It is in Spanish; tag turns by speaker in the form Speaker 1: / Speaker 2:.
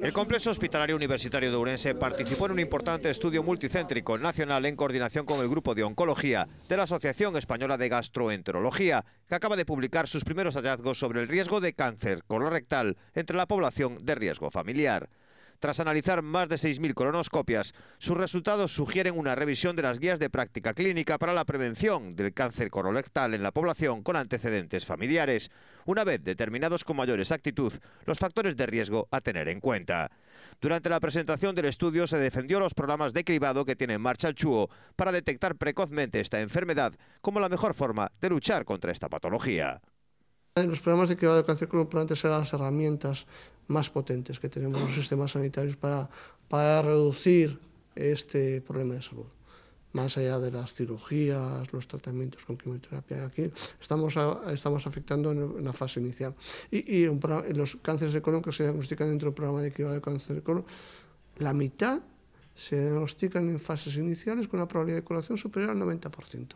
Speaker 1: El Complejo Hospitalario Universitario de Urense participó en un importante estudio multicéntrico nacional en coordinación con el Grupo de Oncología de la Asociación Española de Gastroenterología, que acaba de publicar sus primeros hallazgos sobre el riesgo de cáncer colorectal entre la población de riesgo familiar tras analizar más de 6.000 colonoscopias. Sus resultados sugieren una revisión de las guías de práctica clínica para la prevención del cáncer colorectal en la población con antecedentes familiares, una vez determinados con mayor exactitud los factores de riesgo a tener en cuenta. Durante la presentación del estudio se defendió los programas de cribado que tiene en marcha el CHUO para detectar precozmente esta enfermedad como la mejor forma de luchar contra esta patología.
Speaker 2: Los programas de cribado de cáncer probablemente serán las herramientas más potentes que tenemos los sistemas sanitarios para, para reducir este problema de salud. Más allá de las cirugías, los tratamientos con quimioterapia, aquí estamos, estamos afectando en la fase inicial. Y, los cánceres de colon que se diagnostican dentro del programa de cribado de cáncer de colon, la mitad se diagnostican en fases iniciales con una probabilidad de curación superior al 90%.